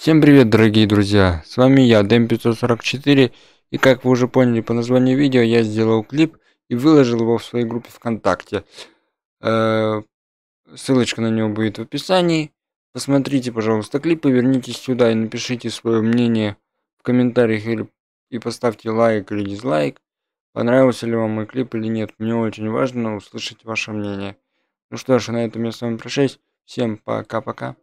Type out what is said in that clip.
Всем привет, дорогие друзья! С вами я, Дэм544, и как вы уже поняли по названию видео, я сделал клип и выложил его в своей группе ВКонтакте. Э, ссылочка на него будет в описании. Посмотрите, пожалуйста, клип и вернитесь сюда и напишите свое мнение в комментариях или и поставьте лайк или дизлайк. Понравился ли вам мой клип или нет, мне очень важно услышать ваше мнение. Ну что ж, на этом я с вами прощаюсь. Всем пока-пока.